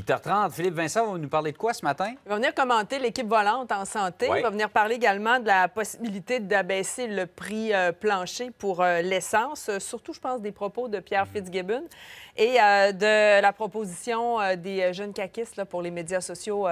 8h30. Philippe Vincent va nous parler de quoi ce matin? Il va venir commenter l'équipe volante en santé. Il va venir parler également de la possibilité d'abaisser le prix euh, plancher pour euh, l'essence, euh, surtout, je pense, des propos de Pierre mhm. Fitzgibbon et de la proposition des jeunes caquistes pour les médias sociaux,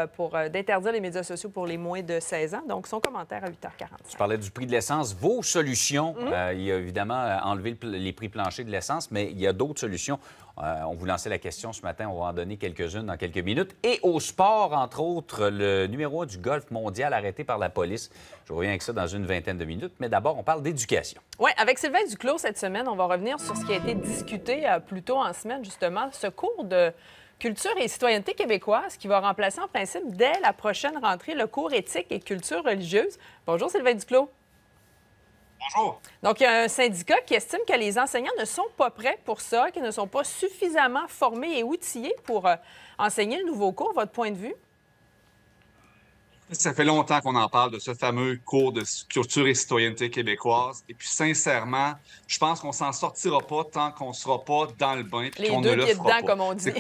d'interdire les médias sociaux pour les moins de 16 ans. Donc, son commentaire à 8 h 40 Je parlais du prix de l'essence. Vos solutions, mhm. il y a évidemment enlevé les prix planchers de l'essence, mais il y a d'autres solutions. Euh, on vous lançait la question ce matin, on va en donner quelques-unes dans quelques minutes. Et au sport, entre autres, le numéro du golf mondial arrêté par la police. Je reviens avec ça dans une vingtaine de minutes, mais d'abord, on parle d'éducation. Oui, avec Sylvain Duclos cette semaine, on va revenir sur ce qui a été discuté euh, plus tôt en semaine, justement, ce cours de culture et citoyenneté québécoise qui va remplacer en principe dès la prochaine rentrée le cours éthique et culture religieuse. Bonjour Sylvain Duclos. Bonjour. Donc, il y a un syndicat qui estime que les enseignants ne sont pas prêts pour ça, qu'ils ne sont pas suffisamment formés et outillés pour euh, enseigner le nouveau cours. Votre point de vue? Ça fait longtemps qu'on en parle de ce fameux cours de culture et citoyenneté québécoise. Et puis, sincèrement, je pense qu'on s'en sortira pas tant qu'on sera pas dans le bain. Les deux pieds dedans, comme on dit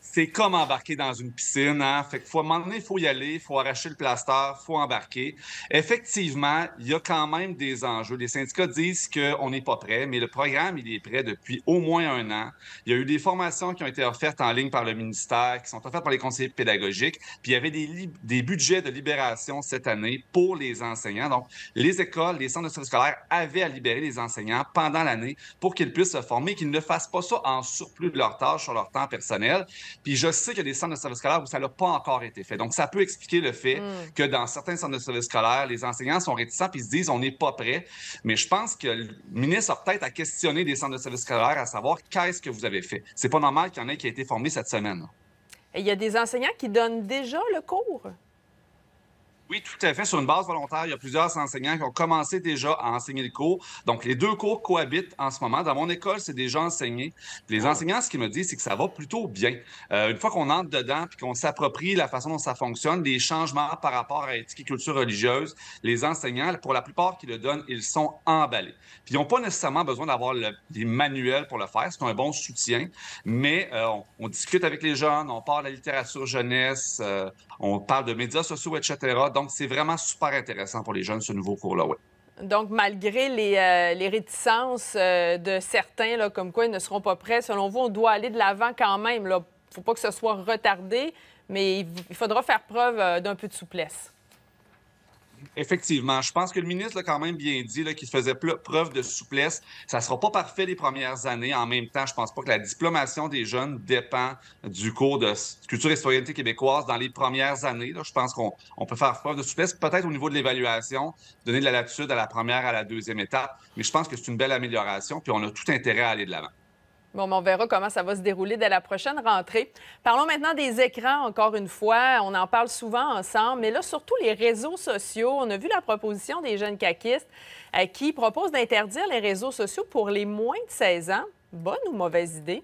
c'est comme embarquer dans une piscine. Hein? à un moment donné, il faut y aller, il faut arracher le plaster, il faut embarquer. Effectivement, il y a quand même des enjeux. Les syndicats disent qu'on n'est pas prêt, mais le programme, il est prêt depuis au moins un an. Il y a eu des formations qui ont été offertes en ligne par le ministère, qui sont offertes par les conseillers pédagogiques, puis il y avait des, budgets de libération cette année pour les enseignants. Donc, les écoles, les centres de services scolaires avaient à libérer les enseignants pendant l'année pour qu'ils puissent se former, qu'ils ne fassent pas ça en surplus de leur tâche sur leur temps personnel. Puis je sais qu'il y a des centres de services scolaires où ça n'a pas encore été fait. Donc, ça peut expliquer le fait hmm. que dans certains centres de services scolaires, les enseignants sont réticents puis ils se disent on n'est pas prêt. Mais je pense que le ministre a peut-être à questionner des centres de services scolaires à savoir qu'est-ce que vous avez fait. C'est pas normal qu'il y en ait qui a été formé cette semaine. il y a des enseignants qui donnent déjà le cours. Oui, tout à fait. Sur une base volontaire, il y a plusieurs enseignants qui ont commencé déjà à enseigner le cours. Donc, les deux cours cohabitent en ce moment. Dans mon école, c'est déjà enseigné. Les enseignants, ce qu'ils me disent, c'est que ça va plutôt bien. Euh, une fois qu'on entre dedans puis qu'on s'approprie la façon dont ça fonctionne, les changements par rapport à l'éthique et culture religieuse, les enseignants, pour la plupart qui le donnent, ils sont emballés. Puis, ils n'ont pas nécessairement besoin d'avoir des manuels pour le faire. C'est un bon soutien. Mais euh, on, discute avec les jeunes, on parle de la littérature jeunesse, euh, on parle de médias sociaux, etc. Donc, donc, c'est vraiment super intéressant pour les jeunes, ce nouveau cours-là. Donc, malgré les, euh, réticences euh, de certains, comme quoi ils ne seront pas prêts, selon vous, on doit aller de l'avant quand même. Il ne faut pas que ce soit retardé, mais il faudra faire preuve euh, d'un peu de souplesse. Effectivement. Je pense que le ministre l'a quand même bien dit qu'il faisait preuve de souplesse. Ça ne sera pas parfait les premières années. En même temps, je pense pas que la diplomation des jeunes dépend du cours de culture et citoyenneté québécoise dans les premières années. je pense qu'on peut faire preuve de souplesse, peut-être au niveau de l'évaluation, donner de la latitude à la première, à la deuxième étape. Mais je pense que c'est une belle amélioration, puis on a tout intérêt à aller de l'avant. Bon, on verra comment ça va se dérouler dès la prochaine rentrée. Parlons maintenant des écrans, encore une fois. On en parle souvent ensemble, mais là, surtout les réseaux sociaux. On a vu la proposition des jeunes caquistes euh, qui proposent d'interdire les réseaux sociaux pour les moins de 16 ans. Bonne ou mauvaise idée?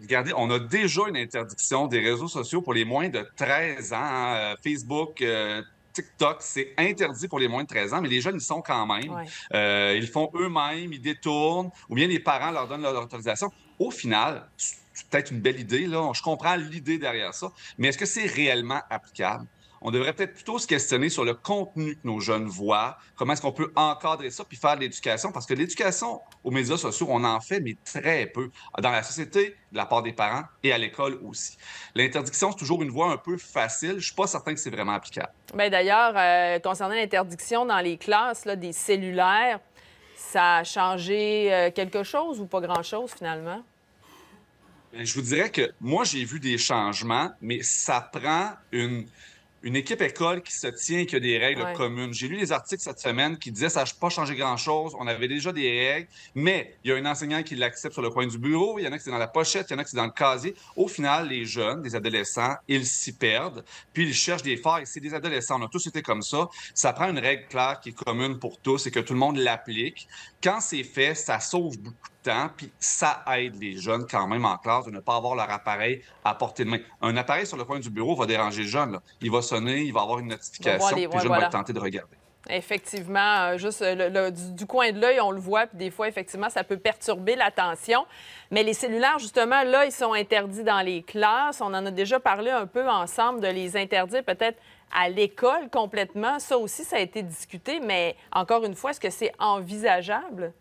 Regardez, on a déjà une interdiction des réseaux sociaux pour les moins de 13 ans. Hein. Euh, Facebook, euh, TikTok, c'est interdit pour les moins de 13 ans, mais les jeunes, y sont quand même. Euh, ils font eux-mêmes, ils détournent, ou bien les parents leur donnent leur autorisation. Au final, c'est peut-être une belle idée, là. Je comprends l'idée derrière ça, mais est-ce que c'est réellement applicable? on devrait peut-être plutôt se questionner sur le contenu que nos jeunes voient, comment est-ce qu'on peut encadrer ça puis faire de l'éducation, parce que l'éducation aux médias sociaux, on en fait, mais très peu, dans la société, de la part des parents et à l'école aussi. L'interdiction, c'est toujours une voie un peu facile. Je ne suis pas certain que c'est vraiment applicable. Ben, d'ailleurs, euh, concernant l'interdiction dans les classes là, des cellulaires, ça a changé euh, quelque chose ou pas grand-chose finalement? Ben, je vous dirais que moi, j'ai vu des changements, mais ça prend une une équipe école qui se tient et qui a des règles communes. J'ai lu des articles cette semaine qui disaient ça change pas changé grand-chose. On avait déjà des règles, mais il y a un enseignant qui l'accepte sur le coin du bureau, il y en a qui c'est dans la pochette, il y en a qui c'est dans le casier. Au final, les jeunes, les adolescents, ils s'y perdent, puis ils cherchent des Et C'est des adolescents, on a tous été comme ça. Ça prend une règle claire qui est commune pour tous et que tout le monde l'applique. Quand c'est fait, ça sauve beaucoup puis ça aide les jeunes quand même en classe de ne pas avoir leur appareil à portée de main. Un appareil sur le coin du bureau va déranger le jeune. Il va sonner, il va avoir une notification, bah, puis le jeune va être de regarder. Effectivement, euh, juste euh, du, coin de l'œil, on le voit, puis des fois, effectivement, ça peut perturber l'attention. Mais les cellulaires, justement, là, ils sont interdits dans les classes. On en a déjà parlé un peu ensemble de les interdire peut-être à l'école complètement. Ça aussi, ça a été discuté, mais encore une fois, est-ce que c'est envisageable?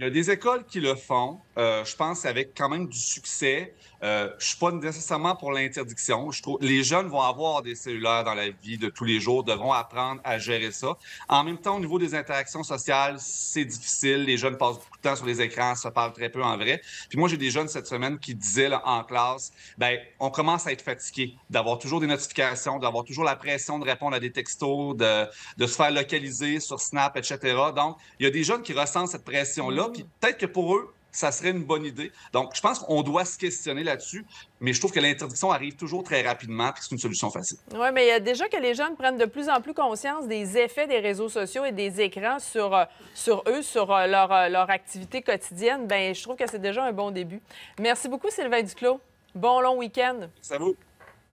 Il y a des écoles qui le font, euh, je pense, avec quand même du succès. Je euh, je suis pas nécessairement pour l'interdiction. Je trouve les jeunes vont avoir des cellulaires dans la vie de tous les jours, devront apprendre à gérer ça. En même temps, au niveau des interactions sociales, c'est difficile. Les jeunes passent beaucoup de temps sur les écrans, se parlent très peu en vrai. Puis moi, j'ai des jeunes cette semaine qui disaient en classe, ben on commence à être fatigué d'avoir toujours des notifications, d'avoir toujours la pression de répondre à des textos, de, de se faire localiser sur Snap, etc. Donc, il y a des jeunes qui ressentent cette pression-là. Mm. Puis peut-être que pour eux, ça serait une bonne idée. Donc, je pense qu'on doit se questionner là-dessus, mais je trouve que l'interdiction arrive toujours très rapidement, que c'est une solution facile. Oui, mais a euh, déjà que les jeunes prennent de plus en plus conscience des effets des réseaux sociaux et des écrans sur, euh, sur eux, sur euh, leur, leur, activité quotidienne, ben je trouve que c'est déjà un bon début. Merci beaucoup, Sylvain Duclos. Bon long week-end. Merci à vous.